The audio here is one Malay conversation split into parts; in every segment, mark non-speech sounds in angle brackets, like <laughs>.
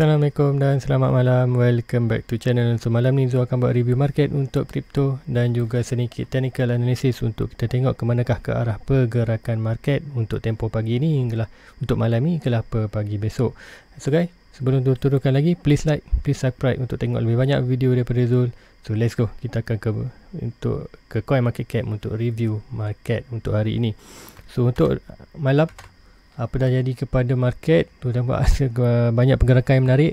Assalamualaikum dan selamat malam. Welcome back to channel. So malam ni Zul akan buat review market untuk crypto dan juga sedikit technical analysis untuk kita tengok ke manakah ke arah pergerakan market untuk tempo pagi ni hinggalah untuk malam ni hinggalah pagi besok. So guys, sebelum turunkan lagi, please like, please subscribe untuk tengok lebih banyak video daripada Zul. So let's go. Kita akan ke untuk ke coin market cap untuk review market untuk hari ini. So untuk malam apa dah jadi kepada market tu dah buat <laughs> banyak pergerakan yang menarik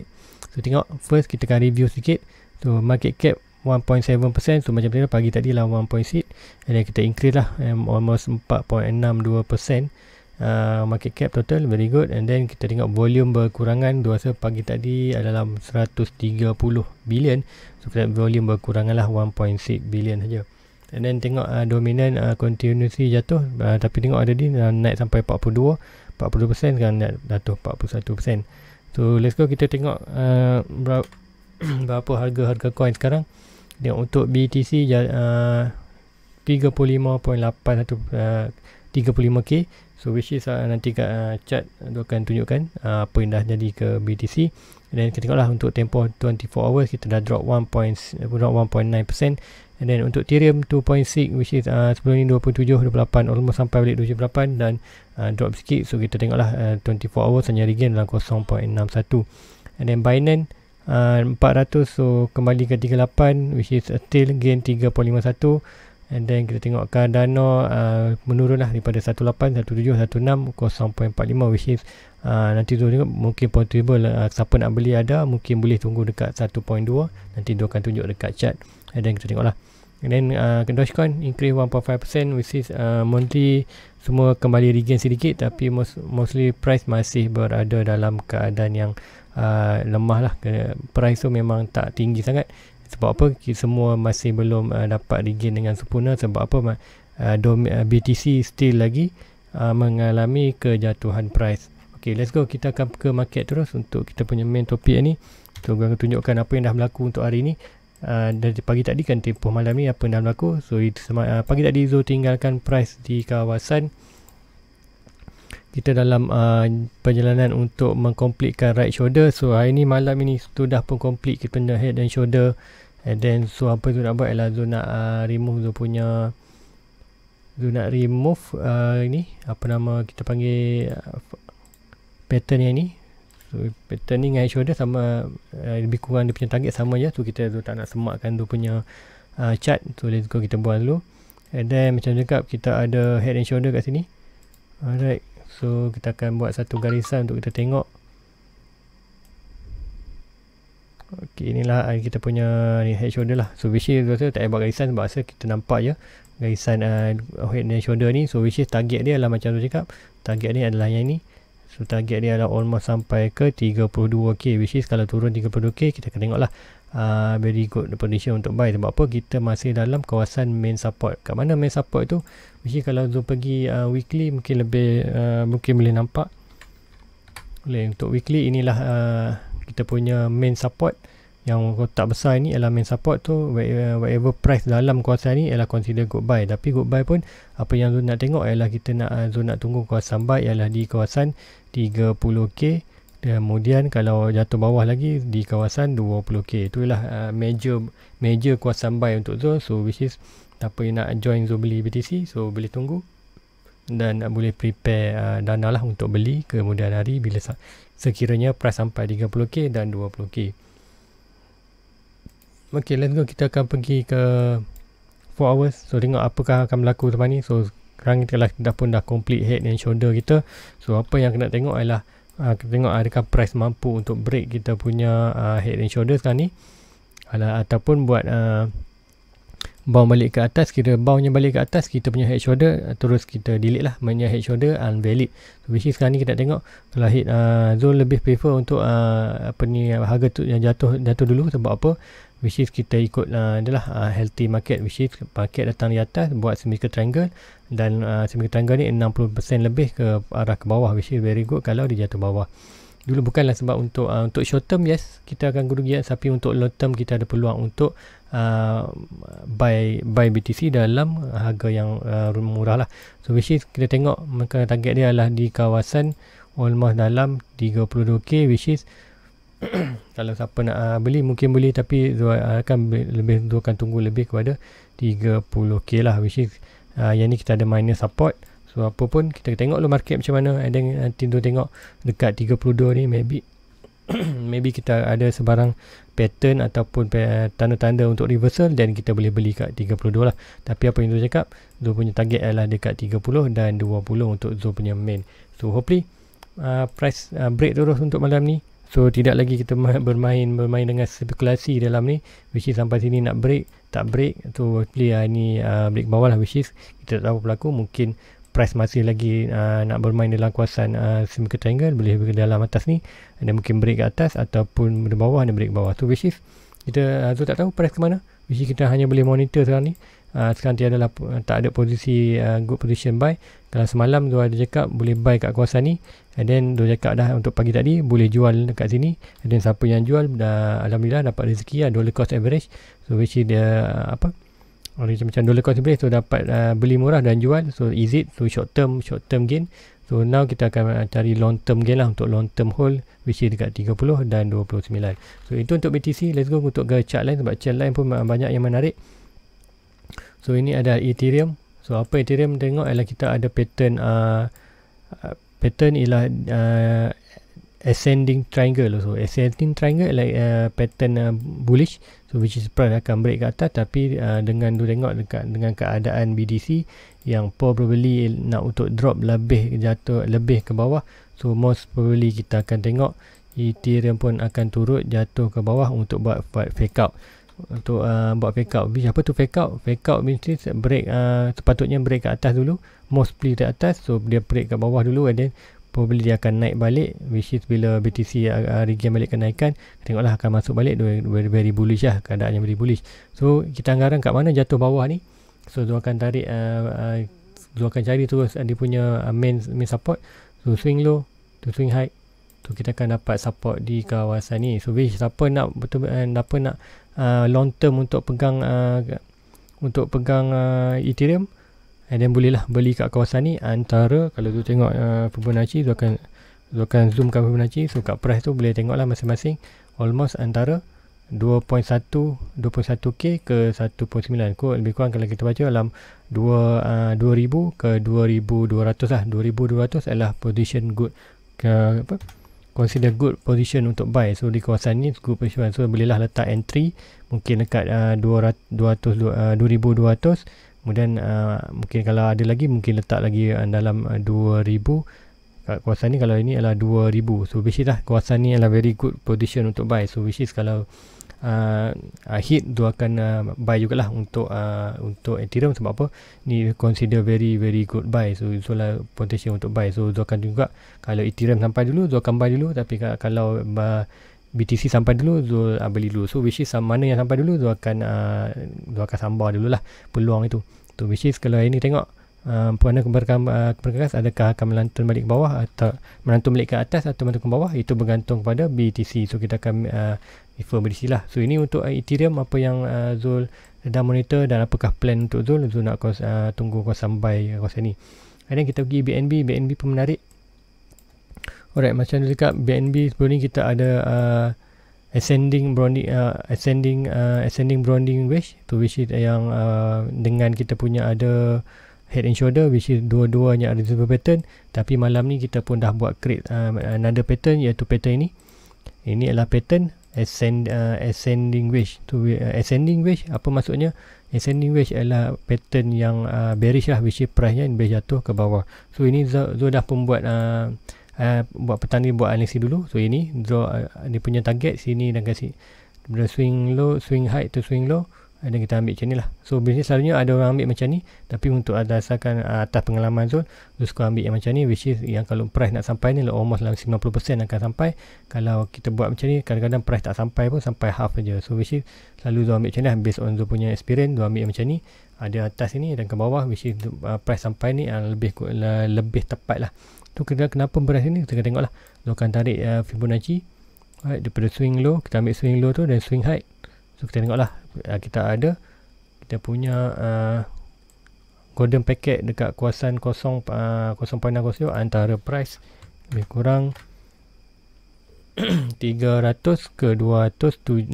so tengok first kita akan review sikit so market cap 1.7% so macam tadi pagi tadi lah 1.6 and then kita increase lah um, almost 4.62% Uh, ah, market cap total very good and then kita tengok volume berkurangan dua pagi tadi adalah 130 billion so kita volume berkurangan lah 1.6 billion saja and then tengok uh, ah, dominan uh, ah, continuously jatuh uh, tapi tengok ada di uh, naik sampai 42 40% kan dah tu 41% so let's go kita tengok uh, berapa, <clears throat> berapa harga harga coin sekarang dia untuk BTC ya, uh, 35.81 uh, 35k so which is uh, nanti kat uh, chart dia akan tunjukkan uh, apa yang dah jadi ke BTC dan kita tengoklah untuk tempoh 24 hours kita dah drop 1.9% And then untuk Ethereum 2.6 which is uh, sebelum ni 27, 28 almost sampai balik 28 dan uh, drop sikit. So kita tengok uh, 24 hours hanya regain dalam 0.61. And then Binance uh, 400 so kembali ke 38 which is still gain 3.51. And then kita tengok keadaan, uh, menurun lah daripada 18, 17, 16, 0.45 which is uh, nanti tu tengok mungkin portable uh, siapa nak beli ada mungkin boleh tunggu dekat 1.2 nanti dia akan tunjuk dekat chart and then kita tengok lah and then uh, Dogecoin increase 1.5% which is uh, monthly semua kembali regain sedikit tapi most, mostly price masih berada dalam keadaan yang uh, lemah lah price tu memang tak tinggi sangat sebab apa semua masih belum uh, dapat regain dengan sempurna sebab apa uh, domi, uh, BTC still lagi uh, mengalami kejatuhan price Okay, let's go kita akan ke market terus untuk kita punya main topik ni so gua akan tunjukkan apa yang dah berlaku untuk hari ni uh, dari pagi tadi kan tempoh malam ni apa yang dah berlaku so itu sama uh, pagi tadi Zul tinggalkan price di kawasan 1.1 kita dalam uh, perjalanan untuk mengkomplitkan right shoulder so hari ni malam ini sudah pun complete kita punya head and shoulder and then so apa tu nak buat ialah tu nak uh, remove tu punya Tu nak remove uh, ini apa nama kita panggil uh, pattern yang ni so pattern ni dengan head shoulder sama uh, lebih kurang dia punya target sama je so kita tu tak nak semakkan tu punya uh, chart so let's go kita buat dulu and then macam cakap kita ada head and shoulder kat sini alright So kita akan buat satu garisan untuk kita tengok Ok inilah eh, kita punya ni, head shoulder lah So which is rasa tak payah garisan sebab rasa kita nampak ya Garisan uh, head and shoulder ni So which target dia adalah macam tu cakap Target ni adalah yang ni So target dia adalah almost sampai ke 32k Which kalau turun 32k kita akan tengok lah uh, very good position untuk buy sebab apa kita masih dalam kawasan main support kat mana main support tu mungkin kalau tu pergi uh, weekly mungkin lebih uh, mungkin boleh nampak boleh untuk weekly inilah uh, kita punya main support yang kotak besar ni ialah main support tu whatever price dalam kawasan ni ialah consider good buy tapi good buy pun apa yang Zul nak tengok ialah kita nak Zul nak tunggu kawasan buy ialah di kawasan 30k kemudian kalau jatuh bawah lagi di kawasan 20k itulah uh, major major kuasa buy untuk zone so which is siapa yang nak join zone beli BTC so boleh tunggu dan uh, boleh prepare uh, dana lah untuk beli kemudian hari bila sa- sekiranya price sampai 30k dan 20k ok let's go kita akan pergi ke 4 hours so tengok apakah akan berlaku lepas ni so sekarang kita dah pun dah complete head and shoulder kita so apa yang kena tengok ialah uh, kita tengok adakah price mampu untuk break kita punya uh, head and shoulders sekarang lah ni Ala, ataupun buat uh, ah, bound balik ke atas kita boundnya balik ke atas kita punya head shoulder terus kita delete lah maknanya head shoulder unvalid so basically sekarang ni kita tengok kalau head uh, zone lebih prefer untuk uh, apa ni harga tu yang jatuh jatuh dulu sebab apa which is kita ikut uh, adalah uh, healthy market which is paket datang di atas buat semicircle triangle dan uh, semicircle triangle ni 60% lebih ke arah ke bawah which is very good kalau dia jatuh bawah dulu bukanlah sebab untuk uh, untuk short term yes kita akan rugi tapi untuk long term kita ada peluang untuk uh, buy buy BTC dalam harga yang uh, murah lah so which is kita tengok maka target dia adalah di kawasan almost dalam 32k which is <clears throat> kalau siapa nak uh, beli mungkin boleh tapi ah, akan lebih tu akan tunggu lebih kepada 30k lah which is uh, yang ni kita ada minor support so apa pun kita tengok dulu lah market macam mana and then nanti tu tengok dekat 32 ni maybe <clears throat> maybe kita ada sebarang pattern ataupun tanda-tanda untuk reversal dan kita boleh beli kat 32 lah tapi apa yang tu cakap tu punya target adalah dekat 30 dan 20 untuk tu punya main so hopefully uh, price uh, break terus untuk malam ni So tidak lagi kita <laughs> bermain bermain dengan spekulasi dalam ni which is sampai sini nak break tak break tu so, play uh, ah, ni uh, ah, break bawah lah which is kita tak tahu pelaku mungkin price masih lagi uh, nak bermain dalam kawasan uh, semuka triangle boleh ke dalam atas ni dan mungkin break ke atas ataupun ke bawah dan break bawah tu so, which is kita uh, tu tak tahu price ke mana which is kita hanya boleh monitor sekarang ni Ah, sekarang tiada lah ah, tak ada posisi uh, ah, good position buy kalau semalam dua ada cakap boleh buy kat kawasan ni and then dua cakap dah untuk pagi tadi boleh jual kat sini and then siapa yang jual dah alhamdulillah dapat rezeki lah dollar cost average so which is dia apa orang macam dollar cost average so dapat uh, beli murah dan jual so easy, so short term short term gain so now kita akan cari long term gain lah untuk long term hold which is dekat 30 dan 29 so itu untuk BTC let's go untuk ke chart line sebab chart line pun banyak yang menarik So ini ada Ethereum. So apa Ethereum tengok ialah kita ada pattern uh, uh pattern ialah uh, ascending triangle. So ascending triangle ialah uh, pattern uh, bullish. So which is price akan break ke atas tapi uh, dengan tu tengok dekat dengan keadaan BDC yang probably nak untuk drop lebih jatuh lebih ke bawah. So most probably kita akan tengok Ethereum pun akan turut jatuh ke bawah untuk buat fake out untuk uh, buat fake out. Apa tu fake out? Fake out means this break uh, sepatutnya break ke atas dulu. most Mostly di atas. So dia break ke bawah dulu and then probably dia akan naik balik which is bila BTC uh, uh, regain balik kenaikan tengoklah akan masuk balik very, very bullish lah keadaan yang very bullish so kita anggaran kat mana jatuh bawah ni so dia akan tarik uh, uh akan cari terus uh, dia punya uh, main, main support so swing low to swing high so kita akan dapat support di kawasan ni so which siapa nak betul uh, apa nak uh, long term untuk pegang uh, untuk pegang uh, Ethereum and then bolehlah beli kat kawasan ni antara kalau tu tengok uh, Fibonacci tu akan tu akan zoomkan Fibonacci so kat price tu boleh tengoklah masing-masing almost antara 2.1 2.1k ke 1.9 kot lebih kurang kalau kita baca dalam 2 uh, 2000 ke 2200 lah 2200 adalah position good ke apa consider good position untuk buy so di kawasan ni good position so bolehlah letak entry mungkin dekat uh, 200, 200, uh, 2200 kemudian uh, mungkin kalau ada lagi mungkin letak lagi uh, dalam uh, 2000 kawasan ni kalau ini adalah 2000 so which is lah kawasan ni adalah very good position untuk buy so which is kalau uh, uh, heat tu akan uh, buy jugalah untuk uh, untuk Ethereum sebab apa ni consider very very good buy so lah potential untuk buy so tu akan juga kalau Ethereum sampai dulu tu akan buy dulu tapi kalau uh, BTC sampai dulu Zul uh, beli dulu so which is uh, mana yang sampai dulu Zul akan uh, akan sambar dulu lah peluang itu tu which is kalau hari ni tengok Um, Puan anak kembar eh, adakah akan melantun balik ke bawah atau melantun balik ke atas atau melantun ke bawah itu bergantung kepada BTC so kita akan uh, refer beri silah so ini untuk uh, Ethereum apa yang uh, Zul sedang monitor dan apakah plan untuk Zul Zul nak kau uh, tunggu kau sampai kos ini. dan kita pergi BNB BNB pun menarik alright macam tu cakap BNB sebelum ni kita ada uh, ascending bonding uh, ascending uh, ascending bonding wish tu wish yang uh, dengan kita punya ada head and shoulder which is dua-duanya ada silver pattern tapi malam ni kita pun dah buat create uh, another pattern iaitu pattern ini ini adalah pattern ascend, uh, ascending wedge so, uh, ascending wedge apa maksudnya ascending wedge adalah pattern yang uh, bearish lah which is price nya bearish jatuh ke bawah so ini Zul dah pun buat uh, uh, buat petani buat analisis dulu so ini Zul uh, dia punya target sini dan kasih swing low swing high to swing low dan kita ambil macam ni lah so biasanya selalunya ada orang ambil macam ni tapi untuk dasarkan uh, atas pengalaman Zul Zul suka ambil yang macam ni which is yang kalau price nak sampai ni almost dalam 90% akan sampai kalau kita buat macam ni kadang-kadang price tak sampai pun sampai half je so which is selalu Zul ambil macam ni lah based on Zul punya experience Zul ambil yang macam ni ada atas ni dan ke bawah which is uh, price sampai ni uh, lebih uh, lebih tepat lah tu kenapa beras ni kita tengok lah Zul akan tarik uh, Fibonacci right, daripada swing low kita ambil swing low tu dan swing high So kita tengok lah Ah, kita ada kita punya uh, golden packet dekat kuasan 0.60 uh, ah, antara price lebih kurang 300 <clears throat> ke 260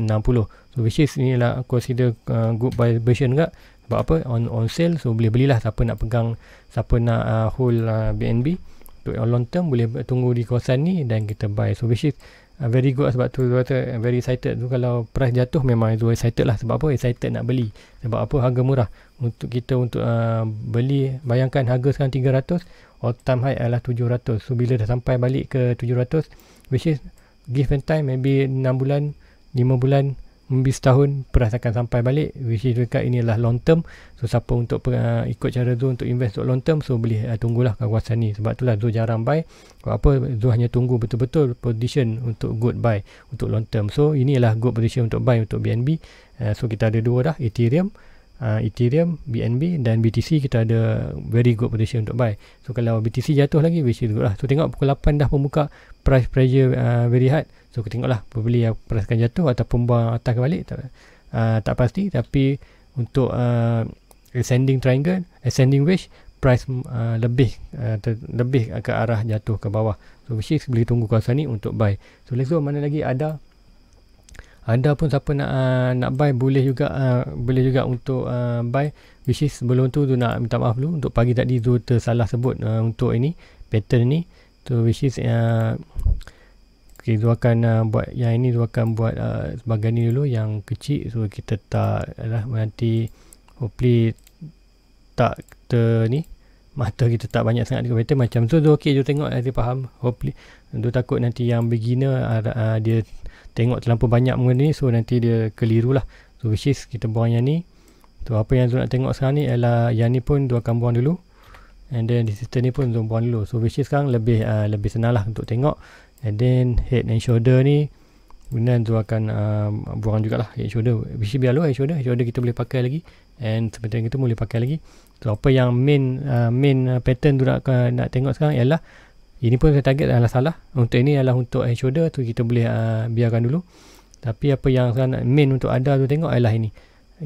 so which is ni lah consider uh, good buy version juga sebab apa on on sale so boleh belilah siapa nak pegang siapa nak uh, hold uh, BNB untuk long term boleh tunggu di kawasan ni dan kita buy so which is uh, very good lah sebab tu dia kata eh, very excited tu kalau price jatuh memang itu excited lah sebab apa excited nak beli sebab apa harga murah untuk kita untuk uh, beli bayangkan harga sekarang 300 all time high adalah 700 so bila dah sampai balik ke 700 which is given time maybe 6 bulan 5 bulan maybe setahun pernah takkan sampai balik which is dekat ini long term so siapa untuk uh, ikut cara Zul untuk invest untuk long term so boleh uh, tunggulah kawasan ni sebab itulah Zul jarang buy kalau apa Zul hanya tunggu betul-betul position untuk good buy untuk long term so inilah good position untuk buy untuk BNB uh, ah, so kita ada dua dah Ethereum uh, Ethereum, BNB dan BTC kita ada very good position untuk buy. So kalau BTC jatuh lagi, which is good lah. So tengok pukul 8 dah membuka price pressure uh, very hard. So kita tengoklah, lah pembeli yang price akan jatuh ataupun buang atas ke balik. Tak, uh, tak pasti tapi untuk uh, ascending triangle, ascending wedge, price uh, lebih uh, ter- lebih ke arah jatuh ke bawah. So which boleh tunggu kawasan ni untuk buy. So let's go mana lagi ada anda pun siapa nak uh, nak buy boleh juga uh, boleh juga untuk uh, buy which is sebelum tu tu nak minta maaf dulu untuk pagi tadi tu tersalah sebut uh, untuk ini pattern ni tu which is uh, ok tu akan uh, buat yang ini tu akan buat uh, sebagainya dulu yang kecil so kita tak lah nanti hopefully tak ter ni mata kita tak banyak sangat dengan pattern macam tu tu ok tu tengok dia faham hopefully tu takut nanti yang beginner uh, uh, dia tengok terlalu banyak mengenai ni so nanti dia keliru lah so which is kita buang yang ni so apa yang Zul nak tengok sekarang ni ialah yang ni pun Zul akan buang dulu and then resistor ni pun Zul buang dulu so which is sekarang lebih uh, lebih senang lah untuk tengok and then head and shoulder ni kemudian Zul akan uh, buang lah. head shoulder which is biar head shoulder head shoulder kita boleh pakai lagi and seperti yang kita boleh pakai lagi so apa yang main uh, main uh, pattern Zul nak, nak tengok sekarang ialah ini pun saya target adalah salah untuk ini adalah untuk air shoulder tu kita boleh uh, biarkan dulu tapi apa yang saya nak main untuk ada tu tengok adalah ini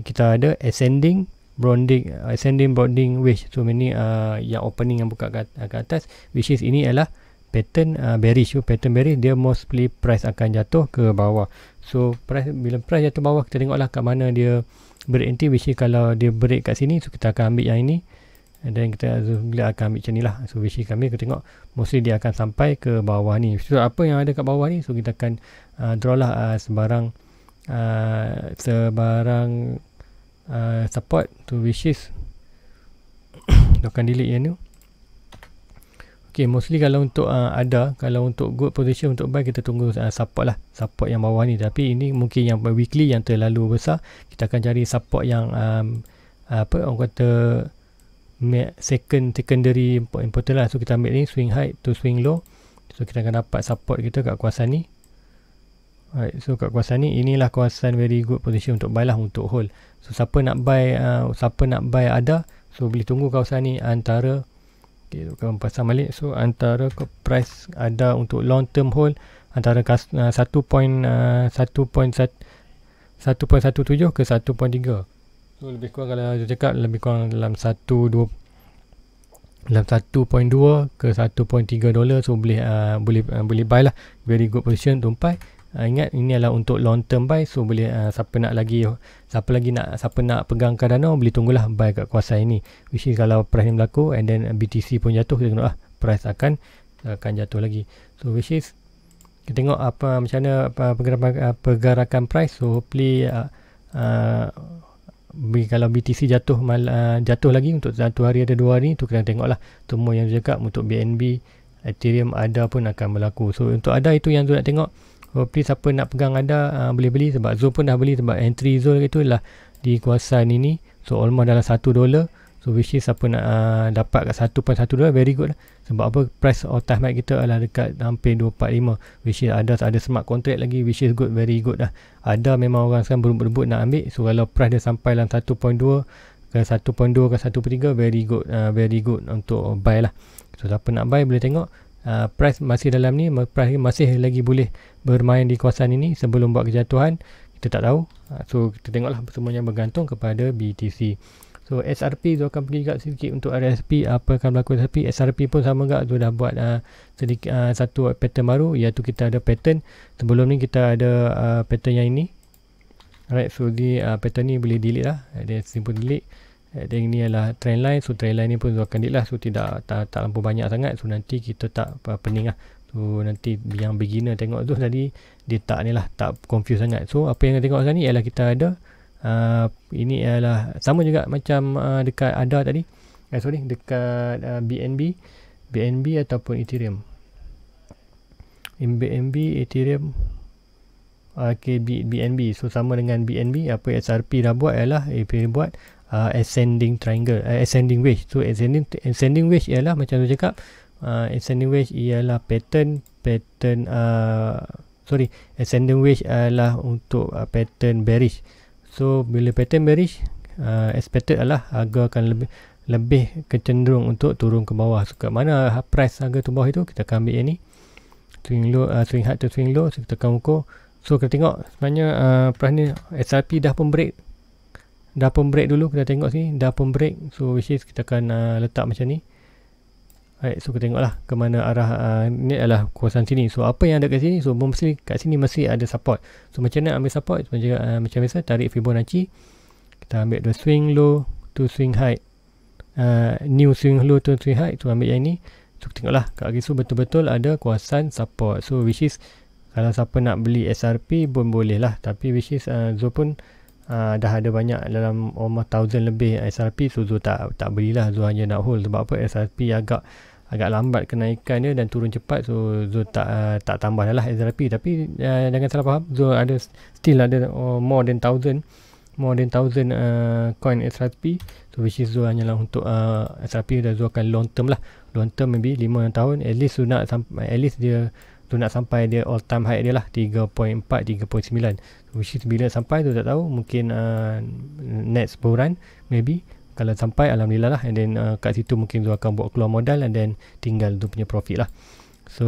kita ada ascending bonding ascending bonding wedge so ini uh, ah, yang opening yang buka ke atas which is ini adalah pattern uh, bearish so pattern bearish dia mostly price akan jatuh ke bawah so price bila price jatuh bawah kita tengoklah kat mana dia berhenti entry which is kalau dia break kat sini so kita akan ambil yang ini dan kita bila akan ambil macam ni lah so wishy kami kita tengok mostly dia akan sampai ke bawah ni so apa yang ada kat bawah ni so kita akan uh, draw lah uh, sebarang uh, sebarang uh, support to wishes kita <coughs> akan delete yang ni ok mostly kalau untuk uh, ada kalau untuk good position untuk buy kita tunggu uh, support lah support yang bawah ni tapi ini mungkin yang weekly yang terlalu besar kita akan cari support yang um, apa orang kata second secondary important, lah so kita ambil ni swing high to swing low so kita akan dapat support kita kat kuasa ni alright so kat kuasa ni inilah kuasa very good position untuk buy lah untuk hold so siapa nak buy uh, siapa nak buy ada so boleh tunggu kawasan ni antara okay, kita akan pasang balik so antara price ada untuk long term hold antara uh, 1.1.1.17 uh, ke 1.3 So lebih kurang kalau saya cakap lebih kurang dalam 1 dua dalam 1.2 ke 1.3 dolar so boleh uh, boleh uh, boleh buy lah very good position to buy uh, ingat ini adalah untuk long term buy so boleh uh, siapa nak lagi siapa lagi nak siapa nak pegang Cardano boleh tunggulah buy kat kuasa ini which is kalau price ni berlaku and then BTC pun jatuh kita tengoklah price akan akan jatuh lagi so which is kita tengok apa macam mana apa pergerakan, price so hopefully uh, kalau BTC jatuh mal, uh, jatuh lagi untuk satu hari ada dua hari tu kena tengok lah semua yang cakap untuk BNB Ethereum ada pun akan berlaku so untuk ada itu yang tu nak tengok hopefully oh, siapa nak pegang ada uh, boleh beli sebab Zul pun dah beli sebab entry Zul itu lah di kuasa ini so almost dalam satu dolar So which is apa nak uh, dapat kat 1.12 very good lah. Sebab apa price or time kita adalah dekat hampir 245 which is ada ada smart contract lagi which is good very good lah. Ada memang orang sekarang berebut-rebut nak ambil. So kalau price dia sampai dalam 1.2 ke 1.2 ke 1.3 very good uh, very good untuk buy lah. So siapa nak buy boleh tengok uh, price masih dalam ni price masih lagi boleh bermain di kawasan ini sebelum buat kejatuhan. Kita tak tahu. Uh, so kita tengoklah semuanya bergantung kepada BTC. So SRP tu akan pergi juga sedikit untuk RSP apa akan berlaku tapi SRP pun sama juga tu dah buat uh, sedikit uh, satu pattern baru iaitu kita ada pattern sebelum ni kita ada uh, pattern yang ini. Alright so di uh, pattern ni boleh delete lah. Ada simple delete. Dan ini adalah trend line so trend line ni pun akan delete lah so tidak tak, tak lampu banyak sangat so nanti kita tak uh, pening lah. So nanti yang beginner tengok tu tadi dia tak ni lah tak confuse sangat. So apa yang kita tengok sekarang ni ialah kita ada uh, ini ialah sama juga macam uh, dekat ADA tadi eh, sorry dekat uh, ah, BNB BNB ataupun Ethereum BNB Ethereum okay, B, BNB so sama dengan BNB apa SRP dah buat ialah AP buat uh, ascending triangle uh, ascending wedge so ascending ascending wedge ialah macam tu cakap uh, ascending wedge ialah pattern pattern uh, sorry ascending wedge ialah untuk uh, pattern bearish So bila pattern bearish uh, expected adalah harga akan lebih lebih kecenderung untuk turun ke bawah. So kat mana price harga tu bawah itu kita akan ambil yang ni. Swing low, uh, swing high to swing low. So kita akan ukur. So kita tengok sebenarnya uh, price ni SRP dah pun break. Dah pun break dulu kita tengok sini. Dah pun break. So which is kita akan uh, letak macam ni. Right, so kita tengoklah ke mana arah uh, ni adalah kuasa sini. So apa yang ada kat sini? So mesti kat sini mesti ada support. So macam mana ambil support? So, macam, uh, macam biasa tarik Fibonacci. Kita ambil the swing low to swing high. Uh, new swing low to swing high. So ambil yang ini. So kita tengoklah kat lagi so betul-betul ada kuasa support. So which is kalau siapa nak beli SRP pun boleh lah. Tapi which is uh, Zul pun uh, dah ada banyak dalam almost 1000 lebih SRP. So Zul tak, tak belilah. Zul hanya nak hold. Sebab apa SRP agak agak lambat kenaikan dia dan turun cepat so Zul tak uh, tak tambah dah lah SRP tapi uh, jangan salah faham Zul ada still ada oh, more than thousand more than thousand uh, coin SRP so which is Zul hanyalah untuk uh, SRP dan Zul akan long term lah long term maybe 5 tahun at least Zul nak sampai at least dia tu nak sampai dia all time high dia lah 3.4 3.9 so, which is bila sampai tu tak tahu mungkin uh, next bulan maybe kalau sampai alhamdulillah lah and then uh, kat situ mungkin tu akan buat keluar modal and then tinggal tu punya profit lah so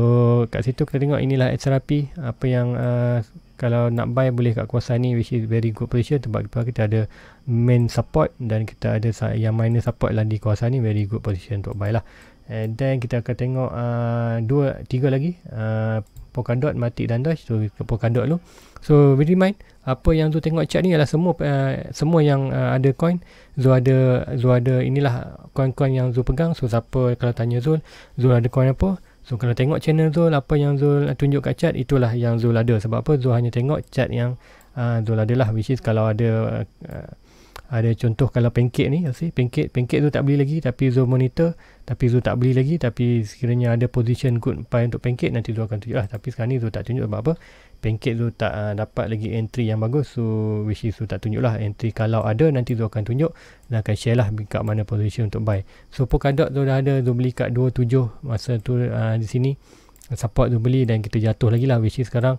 kat situ kita tengok inilah XRP apa yang uh, kalau nak buy boleh kat kuasa ni which is very good position sebab kita, kita ada main support dan kita ada yang minor support lah di kuasa ni very good position untuk buy lah and then kita akan tengok uh, dua tiga lagi uh, Polkadot, Matic dan Dash so Polkadot dulu so very mind apa yang tu tengok chart ni adalah semua uh, semua yang uh, ada coin Zul ada Zul ada inilah coin-coin yang Zul pegang so siapa kalau tanya Zul Zul ada coin apa so kalau tengok channel Zul apa yang Zul tunjuk kat chart itulah yang Zul ada sebab apa Zul hanya tengok chart yang uh, Zul ada lah which is kalau ada uh, ada contoh kalau pancake ni asy pancake pancake tu tak beli lagi tapi Zul monitor tapi Zul tak beli lagi tapi sekiranya ada position good buy untuk pancake nanti Zul akan tunjuklah tapi sekarang ni Zul tak tunjuk sebab apa pancake tu tak uh, dapat lagi entry yang bagus so which is tu tak tunjuk lah entry kalau ada nanti tu akan tunjuk dan akan share lah kat mana position untuk buy so Polkadot tu dah ada tu beli kat 27 masa tu uh, di sini support tu beli dan kita jatuh lagi lah which is sekarang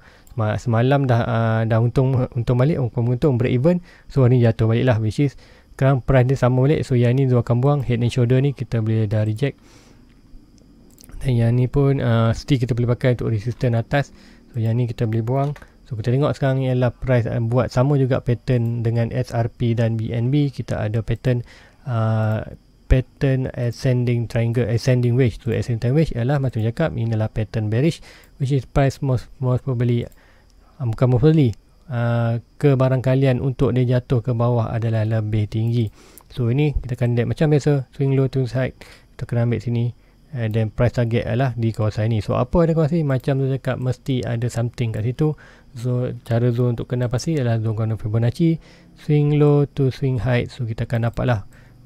semalam dah uh, dah untung untung balik oh, untung, untung break even so hari ni jatuh balik lah which is sekarang price dia sama balik so yang ni tu akan buang head and shoulder ni kita boleh dah reject dan yang ni pun uh, still kita boleh pakai untuk resistance atas So yang ni kita boleh buang. So kita tengok sekarang ni ialah price eh, buat sama juga pattern dengan SRP dan BNB. Kita ada pattern uh, pattern ascending triangle ascending wedge to ascending wedge ialah macam cakap ini adalah pattern bearish which is price most most probably uh, bukan most probably uh, kebarangkalian untuk dia jatuh ke bawah adalah lebih tinggi. So ini kita akan lihat macam biasa swing low to side kita kena ambil sini and eh, then price target adalah di kawasan ini. So apa ada kawasan ini? Macam tu cakap mesti ada something kat situ. So cara zone untuk kenal pasti adalah zone kawasan Fibonacci. Swing low to swing high. So kita akan dapat lah.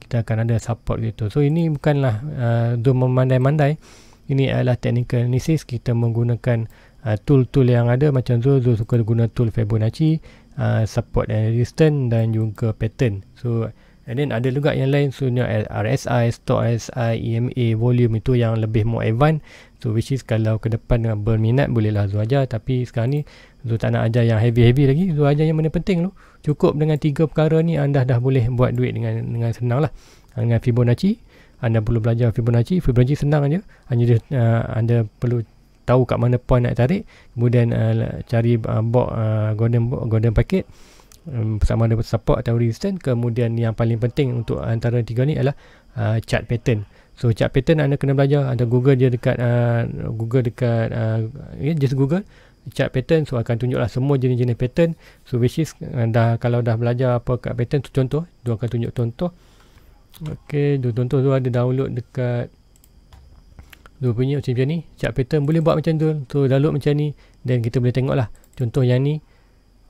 Kita akan ada support gitu. So ini bukanlah uh, zone memandai-mandai. Ini adalah technical analysis. Kita menggunakan uh, tool-tool uh, yang ada macam Zul. Zul suka guna tool Fibonacci. Uh, support and resistance dan juga pattern. So And then ada juga yang lain so punya RSI, stock RSI, EMA, volume itu yang lebih more advance. So which is kalau ke depan dengan berminat bolehlah Zul ajar. Tapi sekarang ni Zul tak nak ajar yang heavy-heavy lagi. Zul ajar yang mana penting tu. Cukup dengan tiga perkara ni anda dah boleh buat duit dengan dengan senang lah. Dengan Fibonacci. Anda perlu belajar Fibonacci. Fibonacci senang je. Hanya uh, anda perlu tahu kat mana point nak tarik. Kemudian uh, cari uh, box uh, golden, golden packet um, sama ada support atau resistance kemudian yang paling penting untuk antara tiga ni adalah uh, chart pattern so chart pattern anda kena belajar anda google dia dekat uh, google dekat uh, yeah, just google chart pattern so akan tunjuklah semua jenis-jenis pattern so which is anda uh, kalau dah belajar apa kat pattern tu contoh dia akan tunjuk contoh Okey, dua contoh tu ada download dekat dua punya macam, macam ni chart pattern boleh buat macam tu so download macam ni dan kita boleh tengok lah contoh yang ni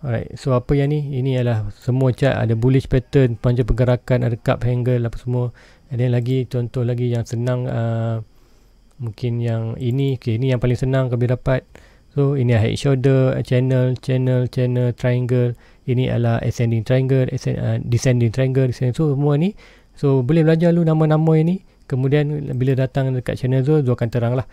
Alright, so apa yang ni? Ini ialah semua chart ada bullish pattern, panjang pergerakan, ada cup angle apa semua. And then lagi contoh lagi yang senang uh, mungkin yang ini, okay, ini yang paling senang kau boleh dapat. So ini head shoulder, channel, channel, channel, triangle. Ini adalah ascending triangle, ascend, uh, descending triangle, descending. So semua ni so boleh belajar lu nama-nama ini. Kemudian bila datang dekat channel Zul, Zul akan terang lah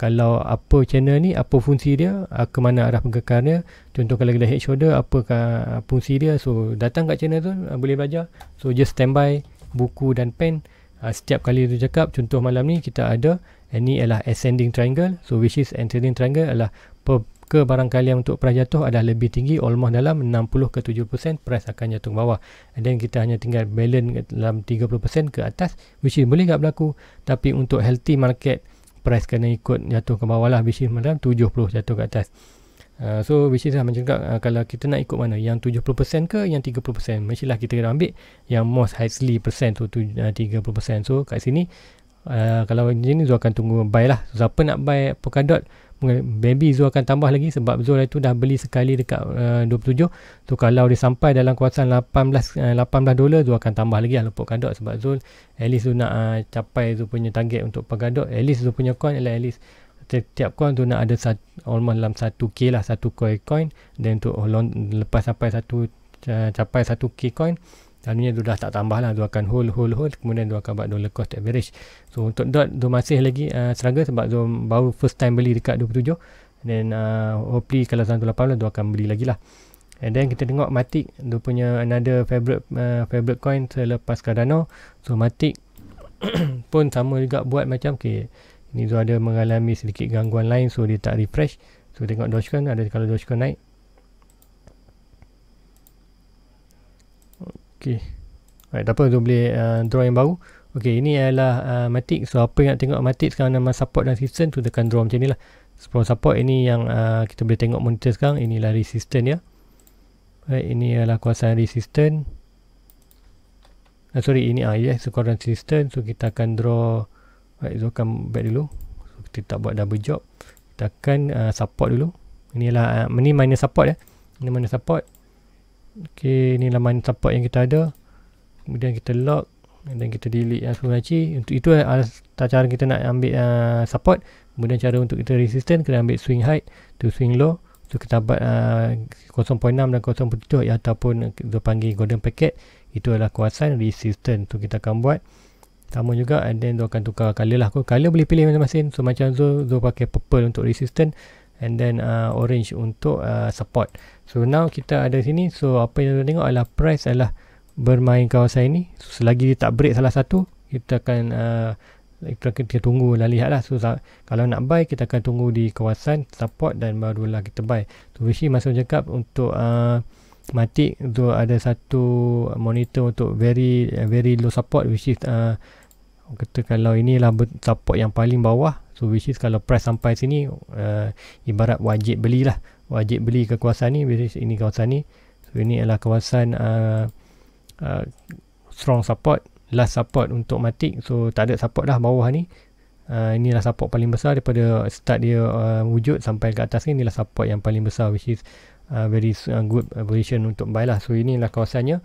kalau apa channel ni apa fungsi dia ah, ke mana arah pergerakannya contoh kalau kita head shoulder apa ah, fungsi dia so datang kat channel tu ah, boleh belajar so just standby buku dan pen setiap kali tu cakap contoh malam ni kita ada ini eh, ialah ascending triangle so which is ascending triangle adalah per untuk price jatuh adalah lebih tinggi almost dalam 60 ke 70% price akan jatuh ke bawah and then kita hanya tinggal balance dalam 30% ke atas which is boleh tak berlaku tapi untuk healthy market price kena ikut jatuh ke bawah lah bisnis malam 70 jatuh ke atas uh, so bisnis lah macam kat, uh, ah, kalau kita nak ikut mana yang 70% ke yang 30% mesti lah kita kena ambil yang most highly percent tu, tu uh, 30% so kat sini uh, kalau macam ni Zul akan tunggu buy lah so, siapa nak buy Polkadot maybe Zul akan tambah lagi sebab Zul itu dah beli sekali dekat uh, 27 so kalau dia sampai dalam kawasan 18 18 dolar Zul akan tambah lagi lah lupuk kadok sebab Zul at least Zul nak uh, capai Zul punya target untuk pegadok at least Zul punya coin ialah at least setiap coin tu nak ada sat, almost dalam 1k lah satu coin coin dan untuk lepas sampai satu eh, capai 1k coin Selalunya dia dah tak tambah lah. Dia akan hold, hold, hold. Kemudian dia akan buat dollar cost average. So untuk dot, dia masih lagi uh, struggle sebab dia baru first time beli dekat 27. Then uh, hopefully kalau 18 dia akan beli lagi lah. And then kita tengok Matic. Dia punya another favorite uh, favorite coin selepas Cardano. So Matic <coughs> pun sama juga buat macam okay. Ini dia ada mengalami sedikit gangguan lain so dia tak refresh. So tengok Dogecoin ada kalau Dogecoin naik Okey. Alright, apa tu boleh uh, draw yang baru. Okey, ini adalah uh, matik. So apa yang nak tengok matik sekarang nama support dan resistance tu tekan draw macam nilah. Support support ini yang uh, kita boleh tengok monitor sekarang, inilah resistance ya. Alright, ini adalah kuasa resistance. Uh, sorry, ini ah uh, yes, sekuasaan resistance. So kita akan draw right, zoom back dulu. So kita tak buat double job. Kita akan uh, support dulu. Inilah uh, ini minor support ya. Ini minor support ok ni laman support yang kita ada kemudian kita lock dan kita delete yang sebenar untuk itu adalah eh, cara kita nak ambil uh, support kemudian cara untuk kita resistance kita ambil swing high, to swing low tu kita dapat uh, 0.6 dan 0.7 ya, ataupun kita panggil golden packet itu adalah kuasaan resistance tu kita akan buat sama juga and then tu akan tukar color lah color boleh pilih masing-masing so macam tu Zul pakai purple untuk resistance and then uh, orange untuk uh, support So now kita ada sini. So apa yang kita tengok adalah price adalah bermain kawasan ini. So, selagi dia tak break salah satu, kita akan uh, kita, kita tunggu dan lah, lihatlah. So kalau nak buy, kita akan tunggu di kawasan support dan barulah kita buy. So Vichy masuk cakap untuk uh, mati tu ada satu monitor untuk very very low support which is uh, kata kalau inilah support yang paling bawah so which is kalau price sampai sini uh, ibarat wajib belilah wajib beli ke kawasan ni bisnes ini kawasan ni so ini adalah kawasan uh, uh, strong support last support untuk matik so tak ada support dah bawah ni uh, inilah support paling besar daripada start dia uh, wujud sampai ke atas ni inilah support yang paling besar which is uh, very uh, good position untuk buy lah so inilah kawasannya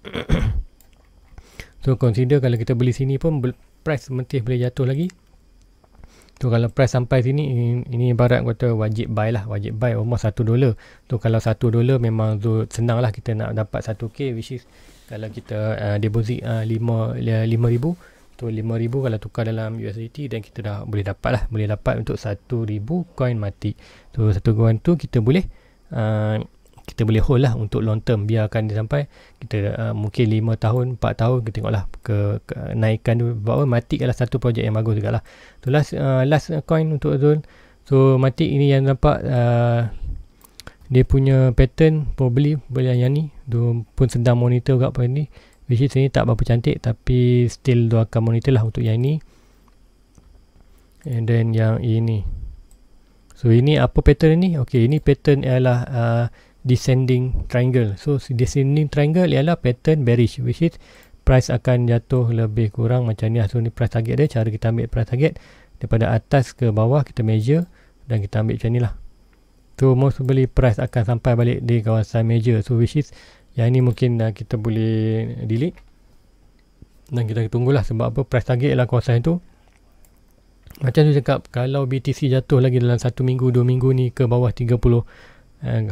<coughs> so consider kalau kita beli sini pun price mentih boleh jatuh lagi tu kalau price sampai sini ini ibarat kata wajib buy lah wajib buy almost satu dolar tu kalau satu dolar memang tu senang lah kita nak dapat satu k which is kalau kita uh, deposit uh, lima ribu tu lima ribu kalau tukar dalam USDT dan kita dah boleh dapat lah boleh dapat untuk satu ribu coin mati tu satu coin tu kita boleh uh, kita boleh hold lah untuk long term biarkan dia sampai kita uh, mungkin 5 tahun 4 tahun kita tengoklah ke, ke naikkan tu bawa matik adalah satu projek yang bagus jugaklah tu so, last uh, last coin untuk Azul so matik ini yang nampak uh, dia punya pattern probably boleh yang ni tu pun sedang monitor juga pada ni which is ni tak berapa cantik tapi still dia akan monitor lah untuk yang ni and then yang ini so ini apa pattern ni ok ini pattern ialah uh, descending triangle. So descending triangle ialah pattern bearish which is price akan jatuh lebih kurang macam ni. Lah. So ni price target dia. Cara kita ambil price target daripada atas ke bawah kita measure dan kita ambil macam ni lah. So most probably price akan sampai balik di kawasan major. So which is yang ini mungkin uh, kita boleh delete dan kita tunggulah sebab apa price target lah kawasan itu macam tu cakap kalau BTC jatuh lagi dalam satu minggu dua minggu ni ke bawah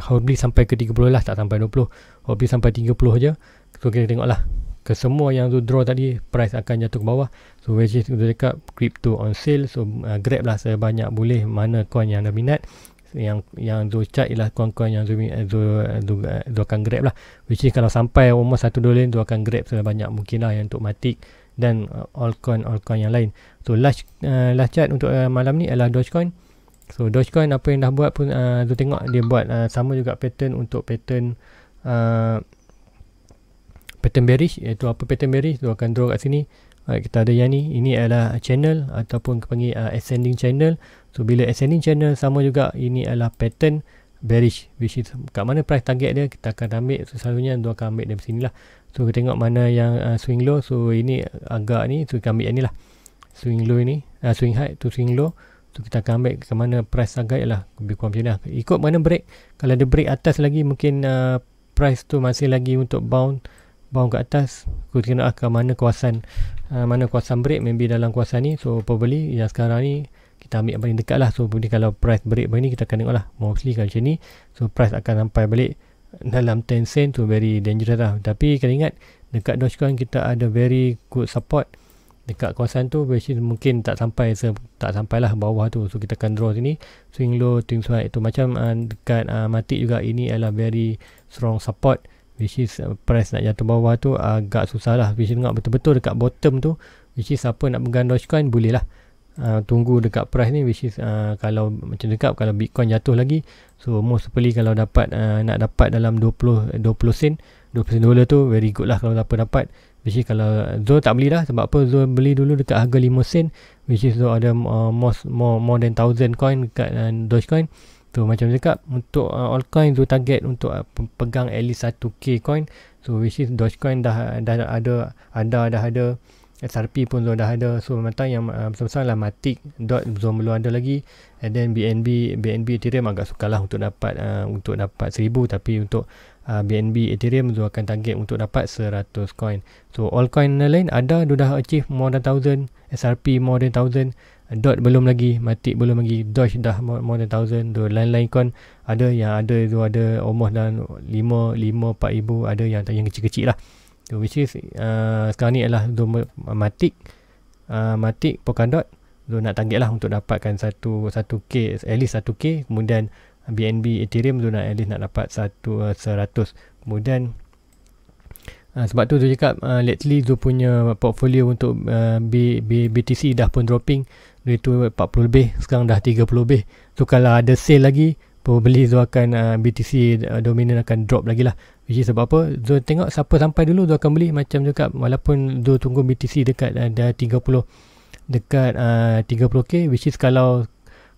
Hopefully sampai ke 30 lah Tak sampai 20 Hopefully sampai 30 je So kita tengok lah Kesemua yang tu draw tadi Price akan jatuh ke bawah So which is Kita cakap Crypto on sale So uh, grab lah Sebanyak boleh Mana coin yang anda minat yang yang Zul chat ialah coin-coin yang Zul, Zul, Zul, akan grab lah which is kalau sampai almost 1 dolar Zul akan grab sebanyak mungkin lah yang untuk matik dan uh, all coin yang lain so last uh, last chat untuk uh, malam ni adalah dogecoin So Dogecoin apa yang dah buat pun uh, tu tengok dia buat uh, sama juga pattern untuk pattern uh, pattern bearish iaitu apa pattern bearish tu akan draw kat sini. Alright, kita ada yang ni. Ini adalah channel ataupun panggil uh, ascending channel. So bila ascending channel sama juga ini adalah pattern bearish which is kat mana price target dia kita akan ambil so, selalunya dua akan ambil dari lah So kita tengok mana yang uh, swing low. So ini agak ni so kita ambil yang ni lah. Swing low ini, uh, swing high to swing low. So kita akan ambil ke mana price harga ialah lebih kurang macam lah. Ikut mana break. Kalau ada break atas lagi mungkin uh, price tu masih lagi untuk bound bound ke atas. Kita kena ke mana kawasan uh, mana kawasan break maybe dalam kawasan ni. So probably yang sekarang ni kita ambil yang paling dekat lah. So probably kalau price break begini kita akan tengok lah. Mostly kalau macam ni. So price akan sampai balik dalam 10 cent tu very dangerous lah. Tapi kena ingat dekat Dogecoin kita ada very good support dekat kawasan tu mungkin tak sampai se, tak sampai lah bawah tu so kita akan draw sini swing low swing high tu macam uh, dekat uh, ah, matik juga ini adalah very strong support which is uh, press nak jatuh bawah tu uh, agak susah lah which is tengok betul-betul dekat bottom tu which is apa nak pegang dogecoin boleh lah uh, tunggu dekat price ni which is uh, kalau macam dekat kalau bitcoin jatuh lagi so most probably kalau dapat uh, nak dapat dalam 20 20 sen 20 sen dollar tu very good lah kalau dapat dapat which is kalau Zul tak beli dah sebab apa Zul beli dulu dekat harga 5 sen which is Zul ada uh, most, more, more than 1000 coin dekat uh, Dogecoin tu macam cakap untuk uh, all coin Zul target untuk uh, pegang at least 1k coin so which is Dogecoin dah, dah, dah ada ada dah ada SRP pun Zul dah ada so memang yang uh, besar-besar lah Matic dot Zul belum ada lagi and then BNB BNB Ethereum agak sukar lah untuk dapat uh, untuk dapat 1000 tapi untuk uh, BNB Ethereum Zul akan target untuk dapat 100 coin so all coin lain ada Zul dah achieve more than 1000 SRP more than 1000 DOT belum lagi Matic belum lagi Doge dah more than 1000 Zul lain-lain coin ada yang ada Zul ada almost dalam 5 5 4000 ada yang yang kecil-kecil lah so, which is uh, sekarang ni adalah Zul uh, Matic uh, Matic Polkadot Zul nak target lah untuk dapatkan 1, 1k at least 1k kemudian BNB Ethereum tu nak at least nak dapat 1 uh, 100. Kemudian uh, sebab tu tu cakap uh, lately tu punya portfolio untuk uh, B, B, BTC dah pun dropping dari tu 40 lebih sekarang dah 30 lebih. So kalau ada sale lagi probably tu akan uh, BTC uh, dominant akan drop lagi lah which is sebab apa tu tengok siapa sampai dulu tu akan beli macam tu cakap walaupun tu tunggu BTC dekat uh, dah 30 dekat uh, 30k which is kalau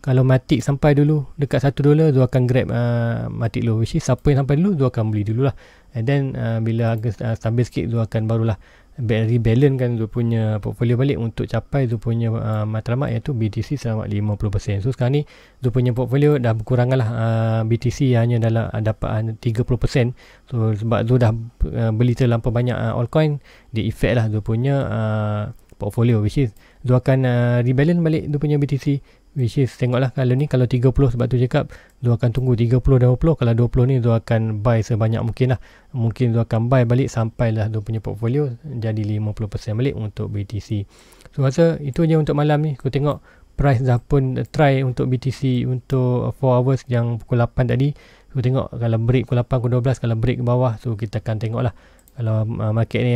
kalau mati sampai dulu dekat satu dolar dia akan grab uh, mati dulu which is siapa yang sampai dulu dia akan beli dululah and then uh, bila harga uh, stabil sikit dia akan barulah rebalance kan dia punya portfolio balik untuk capai dia punya uh, matlamat iaitu BTC selamat 50% so sekarang ni dia punya portfolio dah berkurangan lah uh, BTC hanya dalam uh, dapat uh, 30% so sebab tu dah uh, beli terlalu banyak uh, altcoin dia effect lah dia punya uh, portfolio which is dia akan uh, rebalance balik dia punya BTC which is tengoklah kalau ni kalau 30 sebab tu cakap dia akan tunggu 30 dan 20 kalau 20 ni dia akan buy sebanyak mungkin lah mungkin dia akan buy balik sampai lah dia punya portfolio jadi 50% balik untuk BTC so rasa itu je untuk malam ni aku tengok price dah pun try untuk BTC untuk 4 hours yang pukul 8 tadi aku tengok kalau break pukul 8 pukul 12 kalau break ke bawah so kita akan tengok lah kalau uh, market ni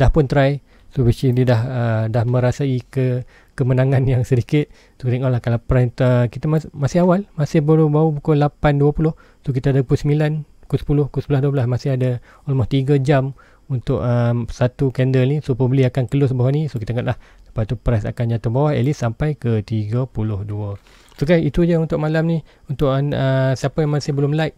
dah pun try so which dia dah uh, dah merasai ke kemenangan yang sedikit tu tengoklah kalau prime uh, kita mas- masih awal masih baru baru pukul 8.20 tu kita ada pukul 9 pukul 10 pukul 11 12 masih ada almost 3 jam untuk um, satu candle ni so probably akan close bawah ni so kita tengoklah lepas tu price akan jatuh bawah at least sampai ke 32 so guys itu je untuk malam ni untuk uh, siapa yang masih belum like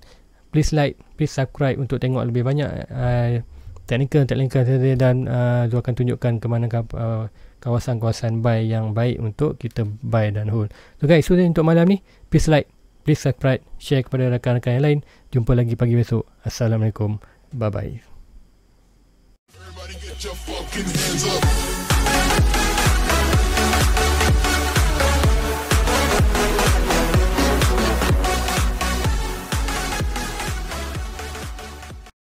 please like please subscribe untuk tengok lebih banyak uh, technical technical saya dan uh, dia akan tunjukkan ke mana uh, kawasan-kawasan buy yang baik untuk kita buy dan hold. So guys, itu untuk malam ni. Please like, please subscribe, share kepada rakan-rakan yang lain. Jumpa lagi pagi besok. Assalamualaikum. Bye-bye.